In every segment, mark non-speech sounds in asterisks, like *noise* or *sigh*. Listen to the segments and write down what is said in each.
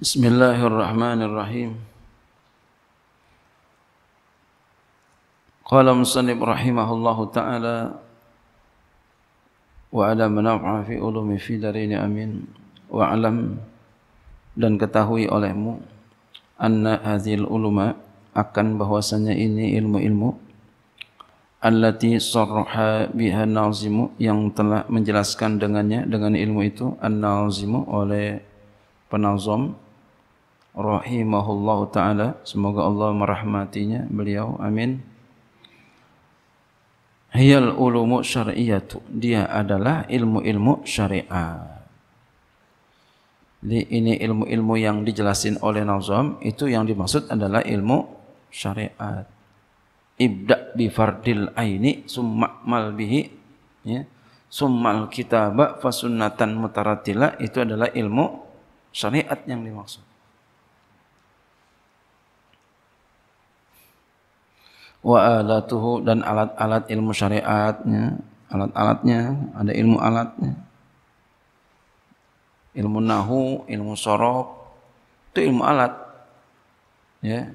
بسم الله الرحمن الرحيم قال مصنف رحمه الله تعالى وعلى منافع في علوم في دارين dan ketahui olehmu anna hadhil uluma akan bahwasanya ini ilmu-ilmu allati sarraha biha nazimu yang telah menjelaskan dengannya dengan ilmu itu an-nazimu oleh penazom rahimahullahu taala semoga Allah merahmatinya beliau amin hiyal ulumu syar'iyatu dia adalah ilmu-ilmu syariat Di ini ilmu-ilmu yang dijelasin oleh Nazam itu yang dimaksud adalah ilmu syariat ibda bi fardil aini summa mal bihi ya summal kitaba fasunnatan mutaratila itu adalah ilmu syariat yang dimaksud wa alatuhu dan alat-alat ilmu syariatnya alat-alatnya ada ilmu alatnya ilmu nahu ilmu sorok itu ilmu alat ya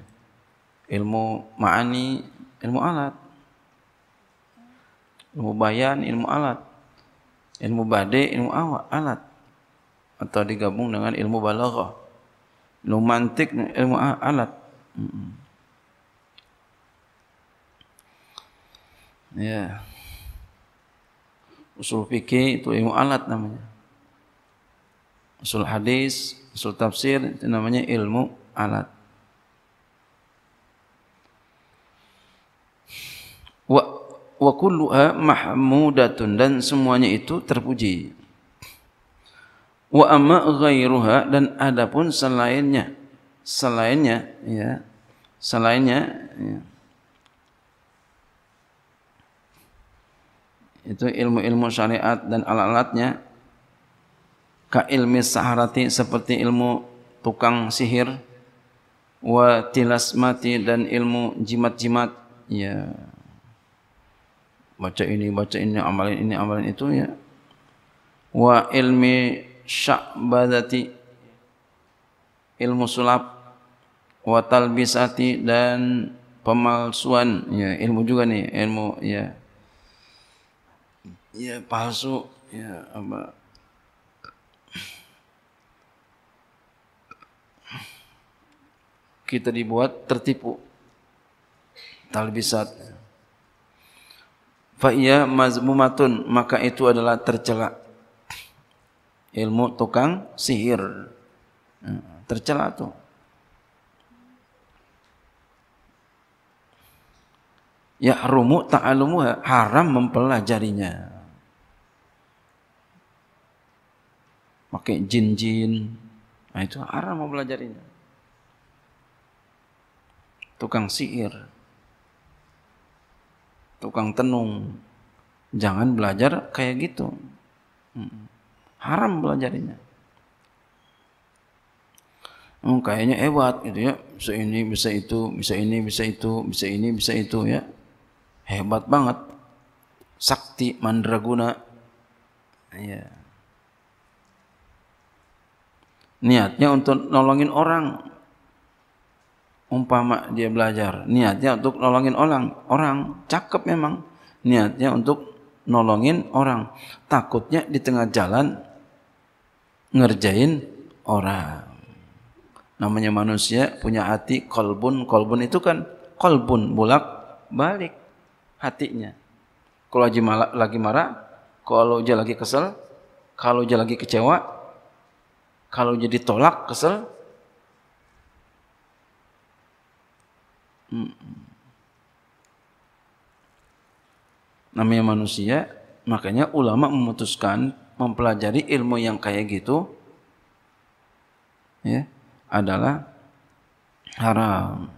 ilmu maani ilmu alat ilmu bayan ilmu alat ilmu bade ilmu awak alat atau digabung dengan ilmu balaghah ilmu mantik ilmu alat mm Ya. Usul fikih itu ilmu alat namanya. Usul hadis, usul tafsir itu namanya ilmu alat. Wa wa kulluha mahmudatun dan semuanya itu terpuji. Wa amma ghairuha dan adapun selainnya. Selainnya ya. Selainnya ya. Selainnya, ya itu ilmu-ilmu syariat dan alat-alatnya ka ilmi saharati seperti ilmu tukang sihir wa tilasmati dan ilmu jimat-jimat ya baca ini baca ini amalin ini amalin itu ya wa ilmi syabadati ilmu sulap wa talbisati dan pemalsuan ya ilmu juga nih ilmu ya ya palsu ya apa kita dibuat tertipu talbisat fa iya mazmumatun maka itu adalah tercela ilmu tukang sihir hmm, tercela tuh ya rumu ta'alumu haram mempelajarinya pakai jin-jin. Nah itu haram mau belajarnya. Tukang sihir, Tukang tenung. Jangan belajar kayak gitu. Hmm. Haram belajarnya. Oh, kayaknya hebat gitu ya. Bisa ini, bisa itu, bisa ini, bisa itu, bisa ini, bisa itu ya. Hebat banget. Sakti mandraguna. Ya. Yeah niatnya untuk nolongin orang umpama dia belajar niatnya untuk nolongin orang orang cakep memang niatnya untuk nolongin orang takutnya di tengah jalan ngerjain orang namanya manusia punya hati kolbun kolbun itu kan kolbun bolak balik hatinya kalau lagi, lagi marah kalau dia lagi kesel kalau dia lagi kecewa kalau jadi tolak kesel. Hmm. Namanya manusia, makanya ulama memutuskan mempelajari ilmu yang kayak gitu ya adalah haram.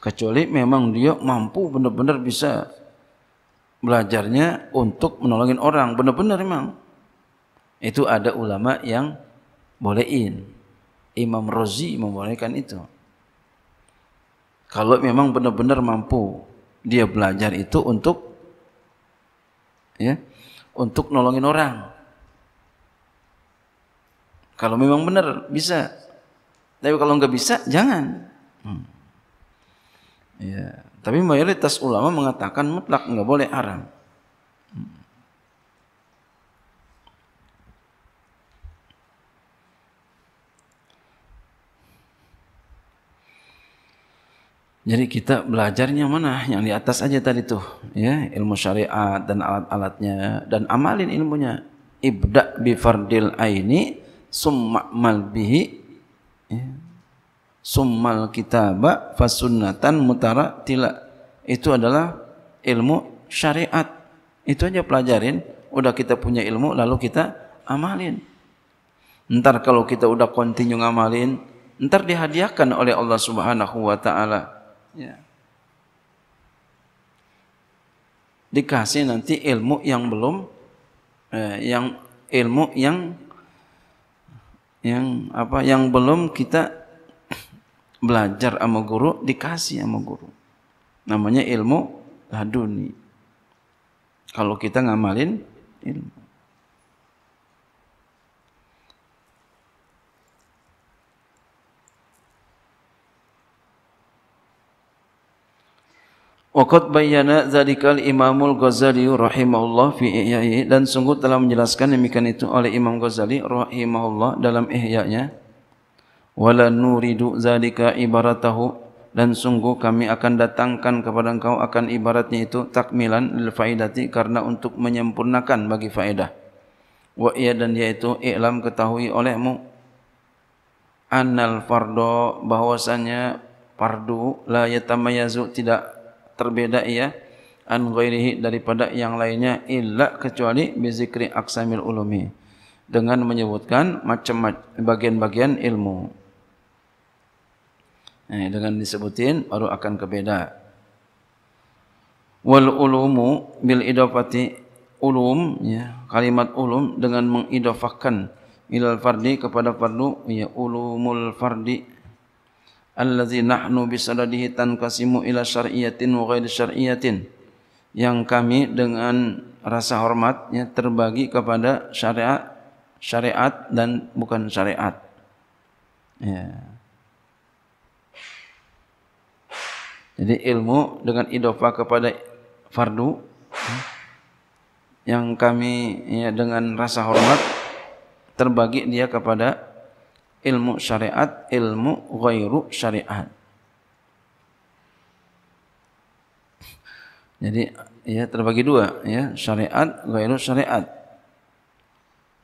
Kecuali memang dia mampu benar-benar bisa belajarnya untuk menolongin orang benar-benar memang itu ada ulama yang bolehin. Imam Rozi membolehkan itu. Kalau memang benar-benar mampu dia belajar itu untuk ya, untuk nolongin orang. Kalau memang benar bisa. Tapi kalau nggak bisa jangan. Hmm. Ya, tapi mayoritas ulama mengatakan mutlak nggak boleh haram. Hmm. Jadi kita belajarnya mana? Yang di atas aja tadi tuh, ya, ilmu syariat dan alat-alatnya dan amalin ilmunya. Ibda bi fardil aini summa mal bihi ya. Summal kitaba fasunnatan mutara tila. Itu adalah ilmu syariat. Itu aja pelajarin. Udah kita punya ilmu, lalu kita amalin. Ntar kalau kita udah continue ngamalin, ntar dihadiahkan oleh Allah Subhanahu Wa Taala. Ya. Dikasih nanti ilmu yang belum eh, yang ilmu yang yang apa yang belum kita belajar sama guru dikasih sama guru namanya ilmu laduni kalau kita ngamalin ilmu Waqad bayyana zalikal imamul Ghazali rahimahullah fi ihya'i dan sungguh telah menjelaskan demikian itu oleh Imam Ghazali rahimahullah dalam ihya'nya. Wala nuridu zalika ibaratahu dan sungguh kami akan datangkan kepada engkau akan ibaratnya itu takmilan lil faidati karena untuk menyempurnakan bagi faedah. Wa iya dan yaitu i'lam ketahui olehmu annal fardho bahwasanya fardu la yatamayazu tidak terbeda ia ya, an ghairihi daripada yang lainnya illa kecuali bi zikri aqsamil ulumi dengan menyebutkan macam-macam bagian-bagian ilmu. Eh, dengan disebutin baru akan kebeda. Wal ulumu bil idafati ulum ya, kalimat ulum dengan mengidafahkan ilal fardi kepada fardu ya ulumul fardi allazi nahnu bisaladihi tanqasimu ila syar'iyatin wa ghairi syar'iyatin yang kami dengan rasa hormatnya terbagi kepada syariat syariat dan bukan syariat ya. jadi ilmu dengan idofa kepada fardu ya, yang kami ya, dengan rasa hormat terbagi dia kepada ilmu syariat, ilmu ghairu syariat. Jadi ya terbagi dua ya, syariat ghairu syariat.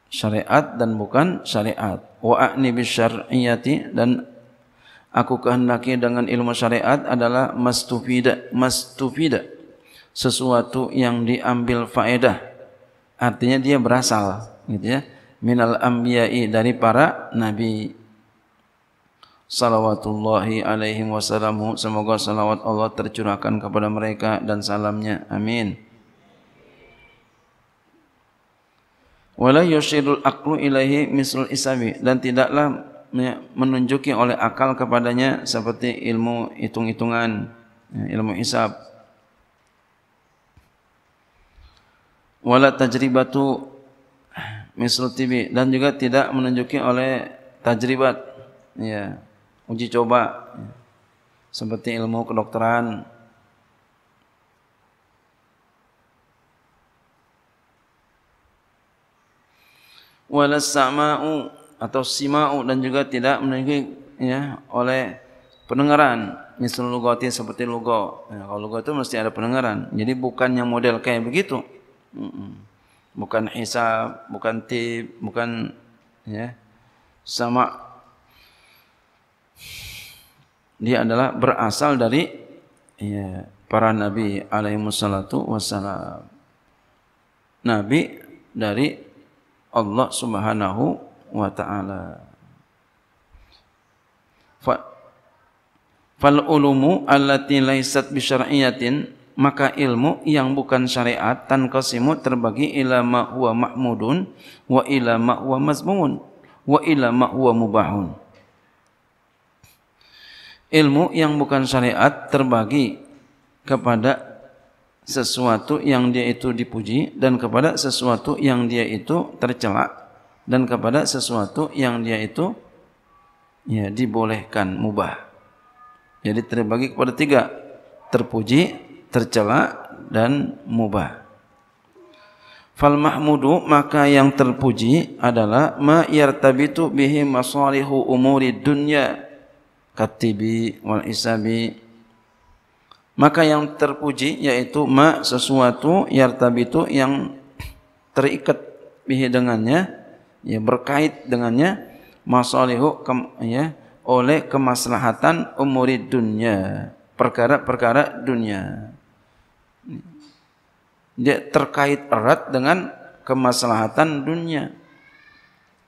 Syariat dan bukan syariat. Wa'ni bisyar'iyati dan aku kehendaki dengan ilmu syariat adalah mastufida mastufida sesuatu yang diambil faedah artinya dia berasal gitu ya minal anbiya'i dari para nabi salawatullahi alaihi wasallam semoga salawat Allah tercurahkan kepada mereka dan salamnya amin wala yushirul aqlu ilaihi misrul isabi dan tidaklah menunjuki oleh akal kepadanya seperti ilmu hitung-hitungan ya, ilmu isab wala tajribatu misal TV dan juga tidak menunjuki oleh tajribat ya uji coba seperti ilmu kedokteran wala sama'u atau sima'u dan juga tidak menunjuki ya oleh pendengaran misal lugati seperti lugo ya, kalau lugo itu mesti ada pendengaran jadi bukan yang model kayak begitu bukan hisab, bukan tip, bukan ya, sama. Dia adalah berasal dari ya, para Nabi alaihissalatu wassalam. Nabi dari Allah subhanahu wa ta'ala. Fal ulumu allati laysat bisyar'iyatin maka ilmu yang bukan syariat tan qasimu terbagi ila ma huwa mahmudun wa ila ma huwa mazmumun wa ila ma huwa mubahun ilmu yang bukan syariat terbagi kepada sesuatu yang dia itu dipuji dan kepada sesuatu yang dia itu tercela dan kepada sesuatu yang dia itu ya dibolehkan mubah jadi terbagi kepada tiga terpuji tercela dan mubah. Fal mahmudu maka yang terpuji adalah ma yartabitu bihi masalihu umuri dunya katibi wal isabi maka yang terpuji yaitu ma sesuatu yartabitu yang terikat bihi dengannya ya berkait dengannya masalihu kem, ya oleh kemaslahatan umuri dunya perkara-perkara dunia, perkara -perkara dunia. Dia terkait erat dengan kemaslahatan dunia.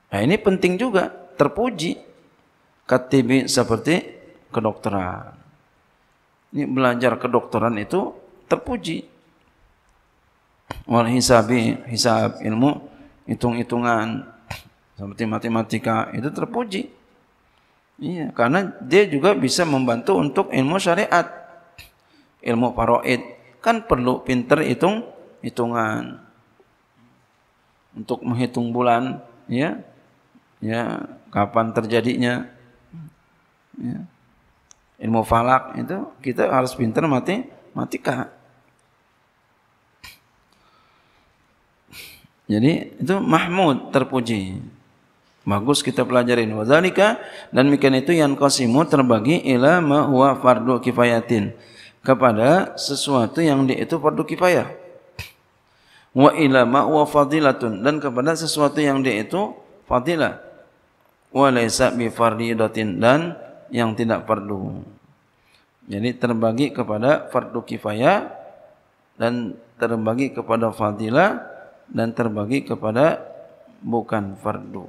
Nah, ini penting juga, terpuji. KTB seperti kedokteran. Ini belajar kedokteran itu terpuji. Wal hisabi, hisab ilmu hitung-hitungan seperti matematika itu terpuji. Iya, karena dia juga bisa membantu untuk ilmu syariat, ilmu paroid, kan perlu pinter hitung hitungan untuk menghitung bulan ya ya kapan terjadinya ya. ilmu falak itu kita harus pinter mati matika jadi itu mahmud terpuji bagus kita pelajarin wadzalika dan mikan itu yang kosimu terbagi ila ma huwa fardu kifayatin kepada sesuatu yang dia itu fardu kifayah wa ila ma wa fadilatun dan kepada sesuatu yang dia itu fadilah wa laisa bi fardidatin dan yang tidak fardu jadi terbagi kepada fardu kifayah dan terbagi kepada fadilah dan terbagi kepada bukan fardu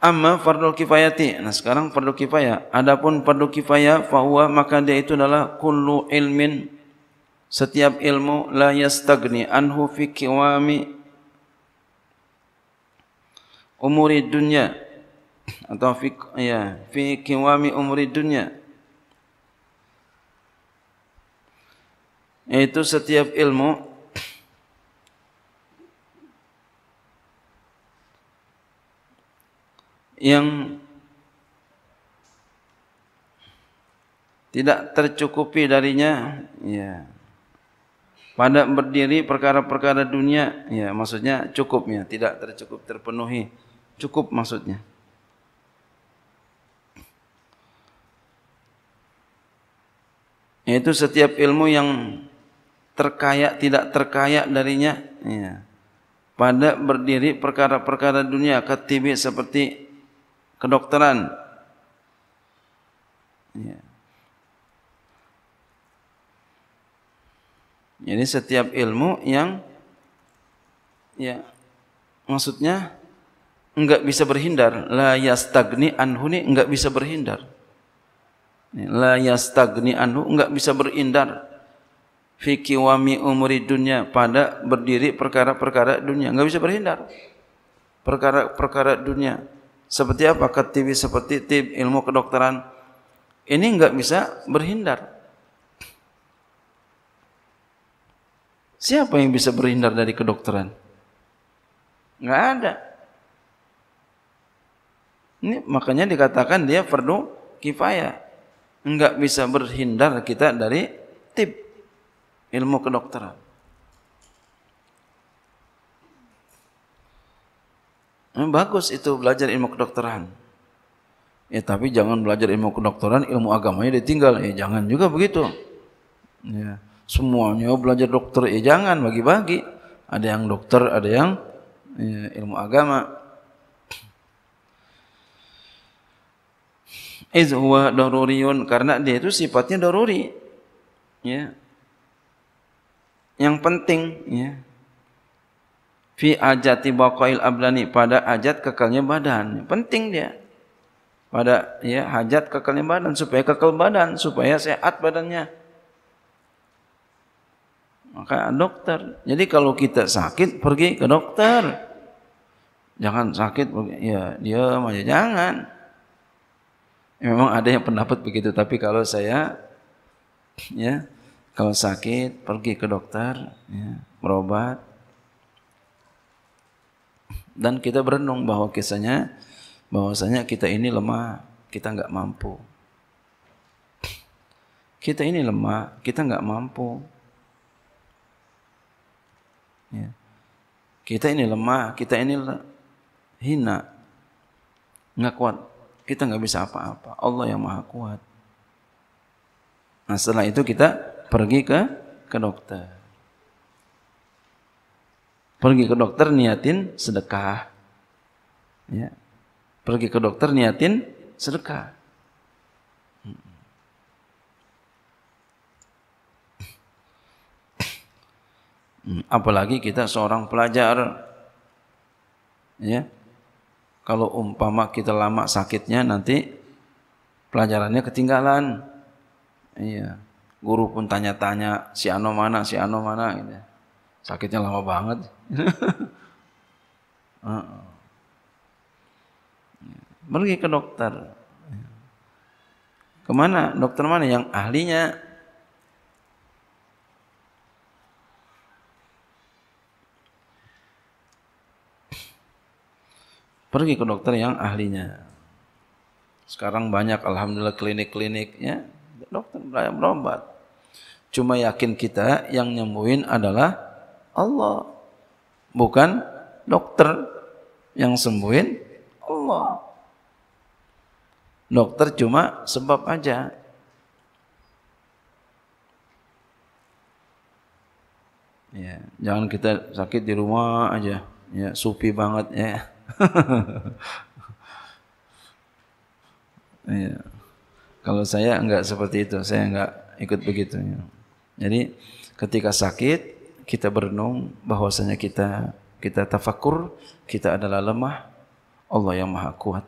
Amma fardul kifayati. Nah sekarang fardul kifaya. Adapun fardul kifaya fahuwa maka dia itu adalah kullu ilmin setiap ilmu la yastagni anhu fi kiwami umuri dunya atau fi ya fi kiwami umuri dunya yaitu setiap ilmu yang tidak tercukupi darinya ya pada berdiri perkara-perkara dunia ya maksudnya cukupnya tidak tercukup terpenuhi cukup maksudnya yaitu setiap ilmu yang terkaya tidak terkaya darinya ya pada berdiri perkara-perkara dunia ketibi seperti kedokteran. Ya. Jadi setiap ilmu yang ya maksudnya enggak bisa berhindar la yastagni anhu ni enggak bisa berhindar. Ya, la yastagni anhu enggak bisa berhindar. Fiki wami umuri dunia pada berdiri perkara-perkara dunia enggak bisa berhindar. Perkara-perkara dunia seperti apa ke TV seperti tim ilmu kedokteran ini nggak bisa berhindar siapa yang bisa berhindar dari kedokteran nggak ada ini makanya dikatakan dia perlu kifayah nggak bisa berhindar kita dari tip ilmu kedokteran bagus itu belajar ilmu kedokteran. Ya tapi jangan belajar ilmu kedokteran, ilmu agamanya ditinggal. Ya jangan juga begitu. Ya. Semuanya belajar dokter, ya jangan bagi-bagi. Ada yang dokter, ada yang ya, ilmu agama. Iz huwa daruriyun karena dia itu sifatnya daruri. Ya. Yang penting ya fi ajati baqail ablani pada ajat kekalnya badan. Penting dia. Pada ya hajat kekalnya badan supaya kekal badan, supaya sehat badannya. Maka dokter. Jadi kalau kita sakit pergi ke dokter. Jangan sakit ya dia aja jangan. Memang ada yang pendapat begitu, tapi kalau saya ya kalau sakit pergi ke dokter ya, berobat dan kita berenung bahwa kisahnya bahwasanya kita ini lemah, kita nggak mampu. Kita ini lemah, kita nggak mampu. Ya. Kita ini lemah, kita ini hina, nggak kuat. Kita nggak bisa apa-apa. Allah yang maha kuat. Nah setelah itu kita pergi ke ke dokter. Pergi ke dokter niatin sedekah. Ya. Pergi ke dokter niatin sedekah. Apalagi kita seorang pelajar. Ya. Kalau umpama kita lama sakitnya nanti pelajarannya ketinggalan. Iya. Guru pun tanya-tanya si Ano mana, si Ano mana gitu. Sakitnya lama banget. *laughs* Pergi ke dokter. Kemana? Dokter mana yang ahlinya? Pergi ke dokter yang ahlinya. Sekarang banyak alhamdulillah klinik-kliniknya. Dokter berobat. Cuma yakin kita yang nyembuhin adalah Allah. Bukan dokter yang sembuhin Allah. Dokter cuma sebab aja. Ya, jangan kita sakit di rumah aja. Ya, supi banget ya. *laughs* ya. Kalau saya enggak seperti itu, saya enggak ikut begitu. Ya. Jadi ketika sakit kita berenung bahwasanya kita kita tafakur, kita adalah lemah, Allah yang maha kuat.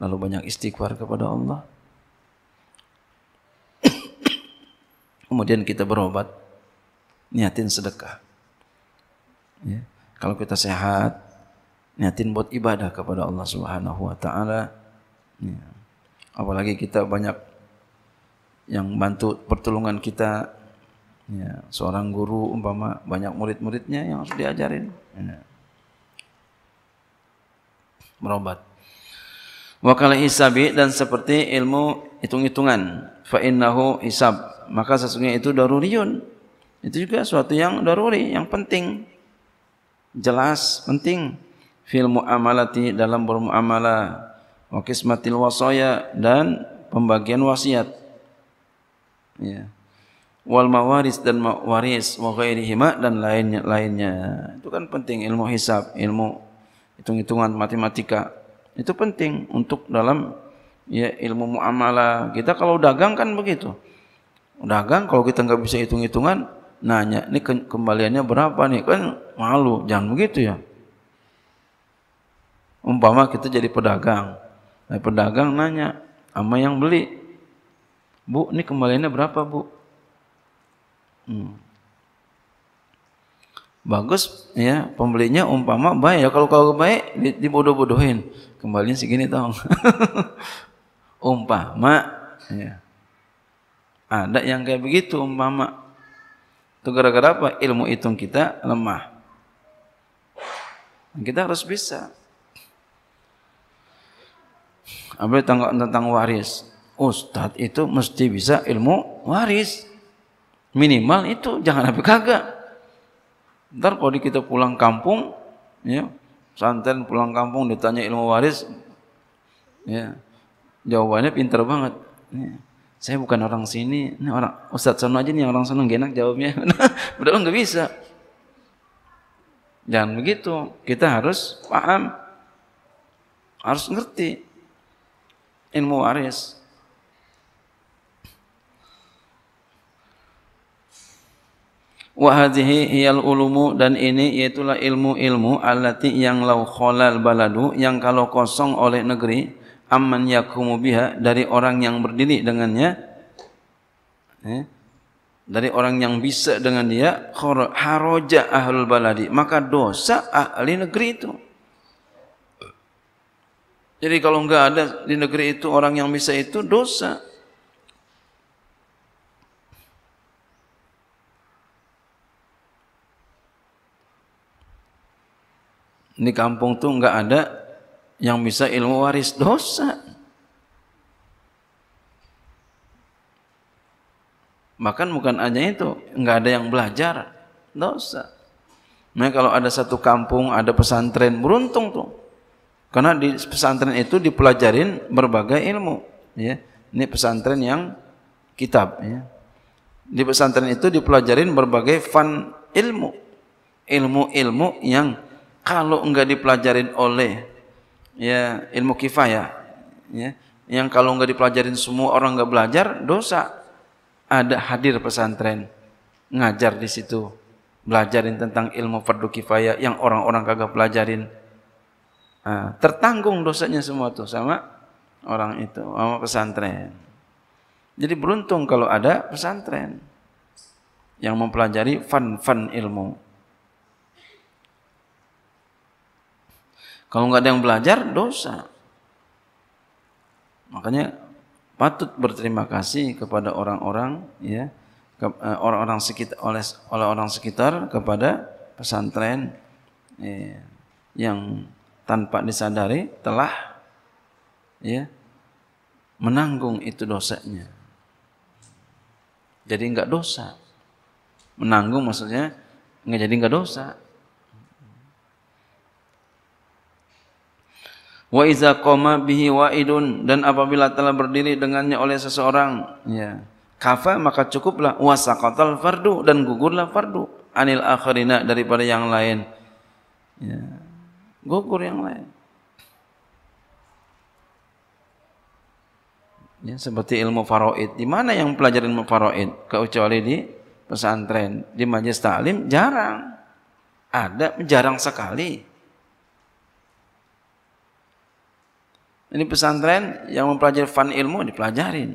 Lalu banyak istighfar kepada Allah. *coughs* Kemudian kita berobat, niatin sedekah. Ya. Kalau kita sehat, niatin buat ibadah kepada Allah Subhanahu wa taala. Ya. Apalagi kita banyak yang bantu pertolongan kita Ya, seorang guru umpama banyak murid-muridnya yang harus diajarin. Ya. Merobat. Wakala hisabi dan seperti ilmu hitung-hitungan. Fa innahu hisab. Maka sesungguhnya itu daruriyun. Itu juga suatu yang daruri, yang penting. Jelas, penting. Fil mu'amalati dalam bermuamalah. Wa kismatil wasaya dan pembagian wasiat. Ya wal mawaris dan mawaris wa ghairihima dan lainnya lainnya. Itu kan penting ilmu hisab, ilmu hitung-hitungan matematika. Itu penting untuk dalam ya ilmu muamalah. Kita kalau dagang kan begitu. Dagang kalau kita nggak bisa hitung-hitungan nanya, ini kembaliannya berapa nih? Kan malu, jangan begitu ya. Umpama kita jadi pedagang. Nah, pedagang nanya sama yang beli, "Bu, ini kembaliannya berapa, Bu?" Hmm. Bagus ya pembelinya umpama baik. Ya, kalau kalau baik dibodoh-bodohin kembali segini tong. *laughs* umpama ya. Ada yang kayak begitu umpama. Itu gara-gara apa? Ilmu hitung kita lemah. Kita harus bisa. Apa tentang, tentang waris? Ustadz itu mesti bisa ilmu waris minimal itu jangan sampai kagak ntar kalau kita pulang kampung ya santen pulang kampung ditanya ilmu waris ya jawabannya pinter banget ya. saya bukan orang sini ini orang ustadz sana aja nih orang sana gak enak jawabnya *laughs* padahal nggak bisa jangan begitu kita harus paham harus ngerti ilmu waris wa hadhihi hiyal ulumu dan ini yaitulah ilmu-ilmu allati yang lau khalal baladu yang kalau kosong oleh negeri aman yakumu biha dari orang yang berdiri dengannya eh, dari orang yang bisa dengan dia haraja ahlul baladi maka dosa ahli negeri itu jadi kalau enggak ada di negeri itu orang yang bisa itu dosa di kampung tuh nggak ada yang bisa ilmu waris dosa. Bahkan bukan hanya itu, nggak ada yang belajar dosa. Nah kalau ada satu kampung ada pesantren beruntung tuh, karena di pesantren itu dipelajarin berbagai ilmu. Ya, ini pesantren yang kitab. Ya. Di pesantren itu dipelajarin berbagai fan ilmu, ilmu-ilmu yang kalau enggak dipelajarin oleh ya ilmu kifayah ya yang kalau enggak dipelajarin semua orang enggak belajar dosa ada hadir pesantren ngajar di situ belajarin tentang ilmu fardu kifayah yang orang-orang kagak pelajarin nah, tertanggung dosanya semua tuh sama orang itu sama pesantren jadi beruntung kalau ada pesantren yang mempelajari fan-fan ilmu Kalau nggak ada yang belajar, dosa. Makanya patut berterima kasih kepada orang-orang ya eh, orang-orang sekitar oleh oleh orang sekitar kepada pesantren ya, yang tanpa disadari telah ya menanggung itu dosanya. Jadi nggak dosa. Menanggung maksudnya nggak jadi nggak dosa. Wa iza qoma bihi wa'idun dan apabila telah berdiri dengannya oleh seseorang ya kafa maka cukuplah wasaqatal fardu dan gugurlah fardu anil akharina daripada yang lain ya gugur yang lain ya seperti ilmu faraid di mana yang pelajaran ilmu faraid kecuali di pesantren di majelis taklim jarang ada jarang sekali Ini pesantren yang mempelajari fan ilmu dipelajarin.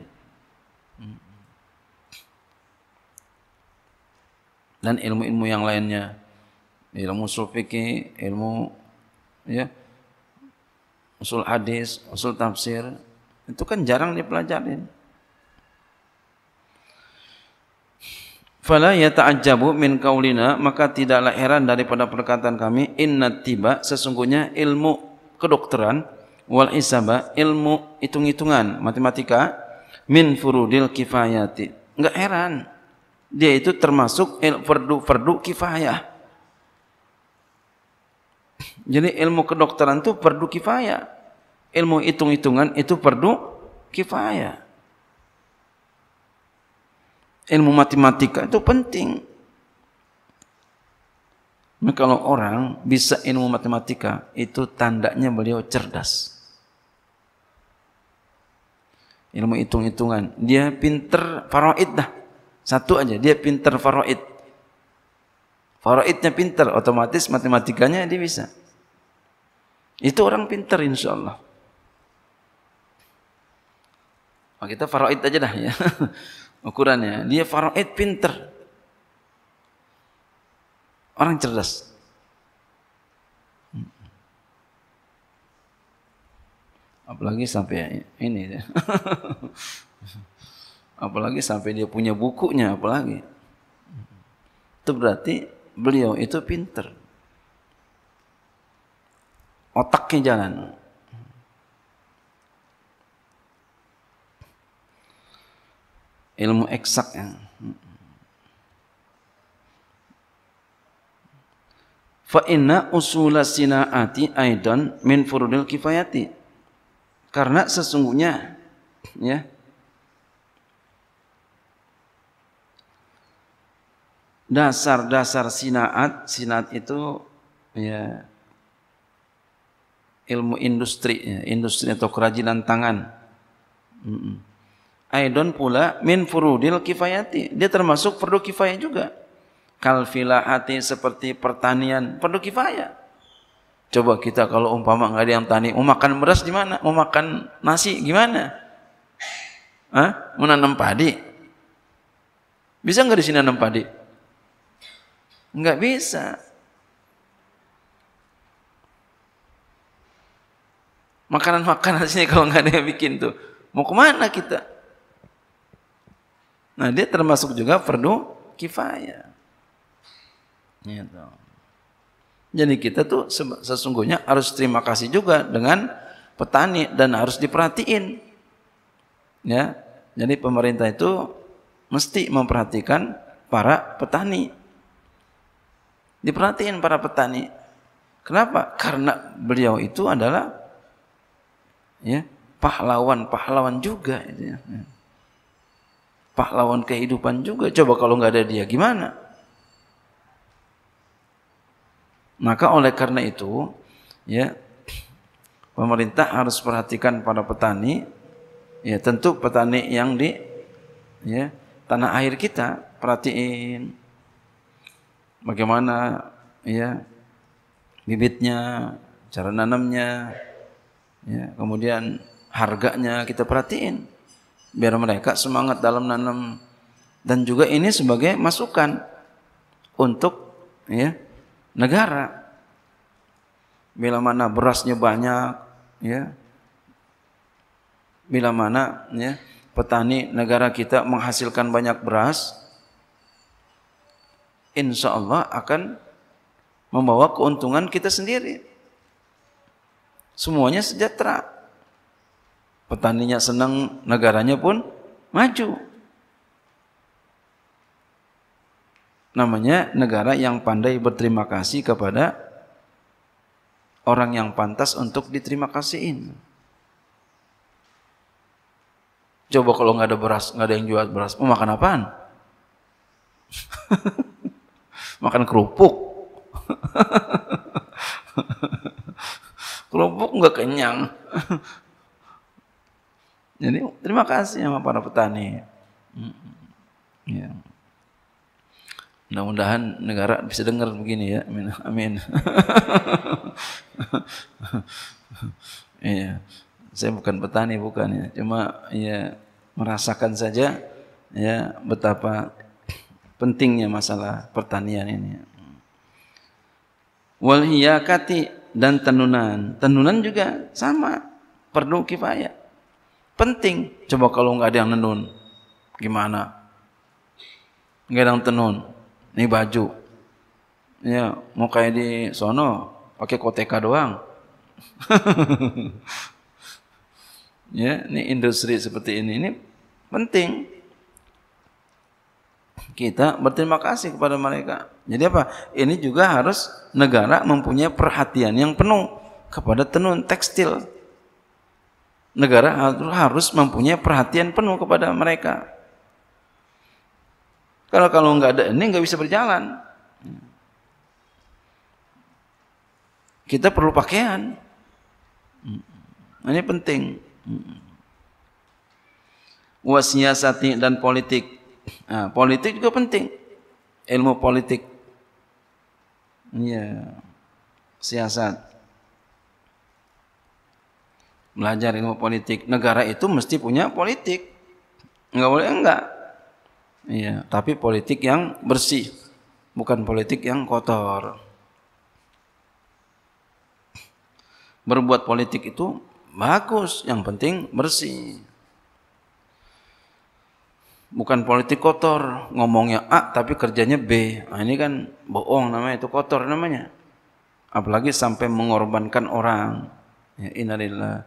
Dan ilmu-ilmu yang lainnya. Ilmu sufiki, ilmu ya, usul hadis, usul tafsir. Itu kan jarang dipelajarin. Fala taajabu min kaulina maka tidaklah heran daripada perkataan kami inna tiba sesungguhnya ilmu kedokteran wal isaba ilmu hitung-hitungan matematika min furudil kifayati enggak heran dia itu termasuk perdu-perdu kifayah *laughs* jadi ilmu kedokteran itu perdu kifayah ilmu hitung-hitungan itu perdu kifayah ilmu matematika itu penting Nah, kalau orang bisa ilmu matematika, itu tandanya beliau cerdas. Ilmu hitung-hitungan. Dia pinter faraid dah. Satu aja, dia pinter faraid. Faraidnya pinter, otomatis matematikanya dia bisa. Itu orang pinter insya Allah. Oh, nah, kita faraid aja dah ya. *laughs* Ukurannya. Dia faraid pinter. Orang cerdas. Apalagi sampai ini. *laughs* apalagi sampai dia punya bukunya apalagi. Itu berarti beliau itu pinter. Otaknya jalan. Ilmu eksak yang Fa inna usula sinaati aidan min furudil kifayati. Karena sesungguhnya ya dasar-dasar sinaat, sinaat itu ya ilmu industri, ya, industri atau kerajinan tangan. Aidon pula min furudil kifayati. Dia termasuk perlu kifayah juga kalfilahati seperti pertanian perlu kifaya. coba kita kalau umpama nggak ada yang tani mau makan beras di mana mau makan nasi gimana Hah? mau nanam padi bisa nggak di sini nanam padi nggak bisa makanan-makanan sini kalau nggak ada yang bikin tuh mau kemana kita nah dia termasuk juga perlu kifayah Gitu. Jadi kita tuh sesungguhnya harus terima kasih juga dengan petani dan harus diperhatiin. Ya. Jadi pemerintah itu mesti memperhatikan para petani. Diperhatiin para petani. Kenapa? Karena beliau itu adalah ya, pahlawan-pahlawan juga. Gitu ya. Pahlawan kehidupan juga. Coba kalau nggak ada dia gimana? Maka oleh karena itu, ya pemerintah harus perhatikan pada petani, ya tentu petani yang di ya tanah air kita perhatiin bagaimana ya bibitnya, cara nanamnya, ya, kemudian harganya kita perhatiin biar mereka semangat dalam nanam dan juga ini sebagai masukan untuk ya negara. Bila mana berasnya banyak, ya. Bila mana ya, petani negara kita menghasilkan banyak beras, insya Allah akan membawa keuntungan kita sendiri. Semuanya sejahtera. Petaninya senang, negaranya pun maju. namanya negara yang pandai berterima kasih kepada orang yang pantas untuk diterima kasihin. Coba kalau nggak ada beras, nggak ada yang jual beras, mau makan apaan? *laughs* makan kerupuk. *laughs* kerupuk nggak kenyang. *laughs* Jadi terima kasih sama para petani. Ya. Mudah-mudahan negara bisa dengar begini ya. Amin. Amin. *laughs* iya. Saya bukan petani bukan ya. Cuma ya merasakan saja ya betapa pentingnya masalah pertanian ini. Wal hiyakati dan tenunan. Tenunan juga sama perlu kifayah. Penting. Coba kalau nggak ada yang nenun, gimana? Nggak ada yang tenun, ini baju. Ya, mau kayak di sono pakai koteka doang. *laughs* ya, ini industri seperti ini ini penting. Kita berterima kasih kepada mereka. Jadi apa? Ini juga harus negara mempunyai perhatian yang penuh kepada tenun tekstil. Negara harus mempunyai perhatian penuh kepada mereka. Kalau kalau nggak ada ini nggak bisa berjalan. Kita perlu pakaian. Ini penting. sati dan politik. Nah, politik juga penting. Ilmu politik. Iya. Siasat. Belajar ilmu politik. Negara itu mesti punya politik. Enggak boleh enggak. Iya, tapi politik yang bersih, bukan politik yang kotor. Berbuat politik itu bagus, yang penting bersih. Bukan politik kotor, ngomongnya A tapi kerjanya B. Nah, ini kan bohong namanya, itu kotor namanya. Apalagi sampai mengorbankan orang. Ya, innalillah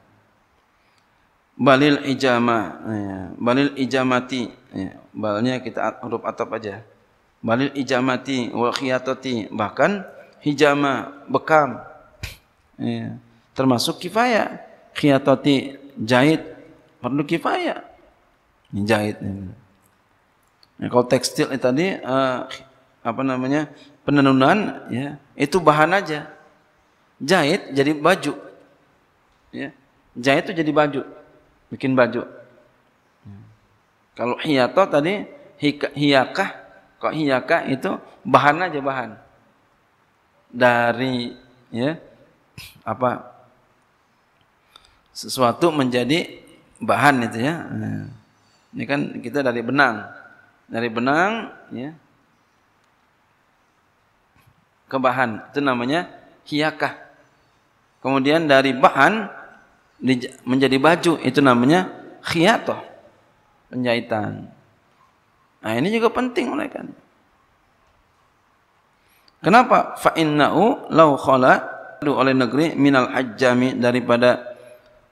balil ijama ya. balil ijamati ya. balnya kita huruf atap aja balil ijamati wa khiyatati bahkan hijama bekam ya. termasuk kifaya khiyatati jahit perlu kifaya ini jahit ini. Ya. ya, kalau tekstil tadi uh, apa namanya penenunan ya itu bahan aja jahit jadi baju ya jahit itu jadi baju bikin baju. Kalau hiato tadi hiyakah, kok hiyakah itu bahan aja bahan dari ya apa sesuatu menjadi bahan itu ya. Ini kan kita dari benang, dari benang ya ke bahan itu namanya hiyakah. Kemudian dari bahan menjadi baju itu namanya khiyatoh penjahitan nah ini juga penting oleh kan kenapa fa innahu law khala oleh negeri minal hajjami daripada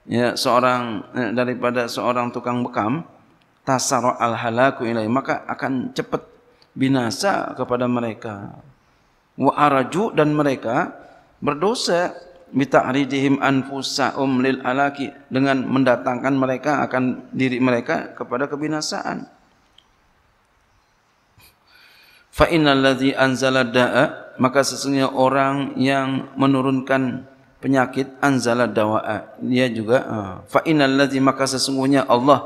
ya seorang ya, daripada seorang tukang bekam tasara al halaku ilai maka akan cepat binasa kepada mereka wa araju dan mereka berdosa bita'ridihim anfusahum lil alaki dengan mendatangkan mereka akan diri mereka kepada kebinasaan fa innal ladzi anzala da'a maka sesungguhnya orang yang menurunkan penyakit anzala dawa'a dia juga ha. fa innal ladzi maka sesungguhnya Allah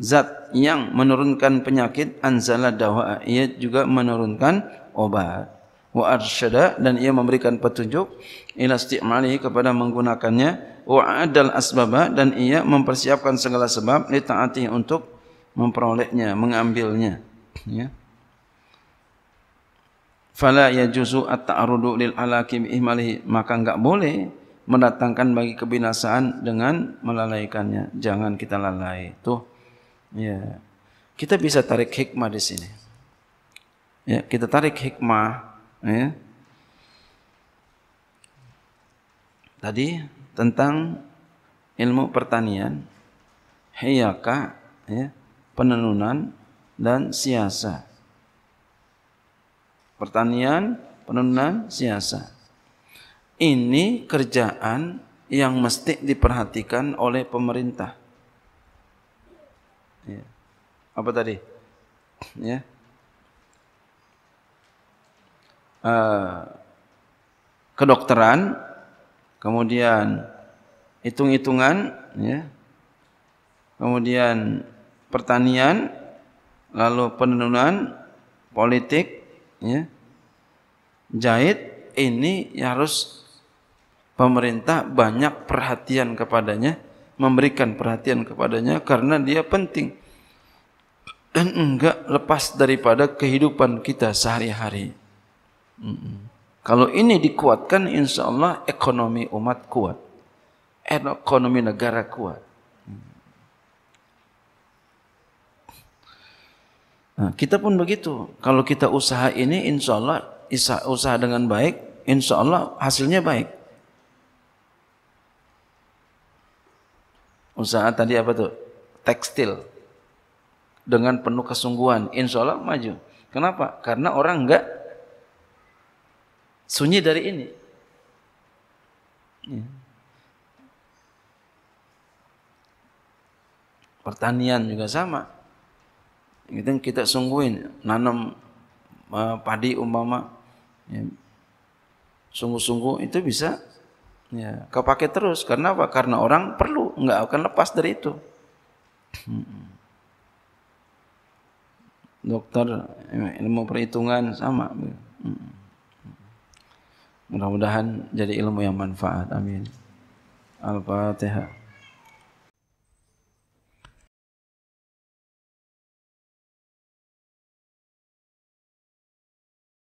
zat yang menurunkan penyakit anzala dawa'a ia juga menurunkan obat wa arsyada dan ia memberikan petunjuk ila isti'mali kepada menggunakannya wa adal asbaba dan ia mempersiapkan segala sebab li taati untuk memperolehnya mengambilnya ya fala yajuzu at-ta'arudu lil alaqi bi ihmalihi maka enggak boleh mendatangkan bagi kebinasaan dengan melalaikannya jangan kita lalai tuh ya kita bisa tarik hikmah di sini ya kita tarik hikmah ya. Tadi tentang ilmu pertanian, hiyaka, ya, penenunan dan siasa. Pertanian, penenunan, siasa. Ini kerjaan yang mesti diperhatikan oleh pemerintah. Ya. Apa tadi? Ya. Eh, kedokteran, kemudian hitung-hitungan, ya, kemudian pertanian, lalu penenunan, politik, ya, jahit, ini ya harus pemerintah banyak perhatian kepadanya, memberikan perhatian kepadanya karena dia penting dan enggak lepas daripada kehidupan kita sehari-hari. Kalau ini dikuatkan, insya Allah ekonomi umat kuat, ekonomi negara kuat. Nah, kita pun begitu. Kalau kita usaha ini, insya Allah usaha dengan baik, insya Allah hasilnya baik. Usaha tadi apa tuh? Tekstil dengan penuh kesungguhan, insya Allah maju. Kenapa? Karena orang nggak Sunyi dari ini. Ya. Pertanian juga sama. Itu kita sungguhin, nanam uh, padi umpama ya. sungguh-sungguh itu bisa ya kepake terus. Karena apa? Karena orang perlu, nggak akan lepas dari itu. Dokter ilmu perhitungan sama. Hmm. Mudah-mudahan jadi ilmu yang manfaat. Amin. Al-Fatihah.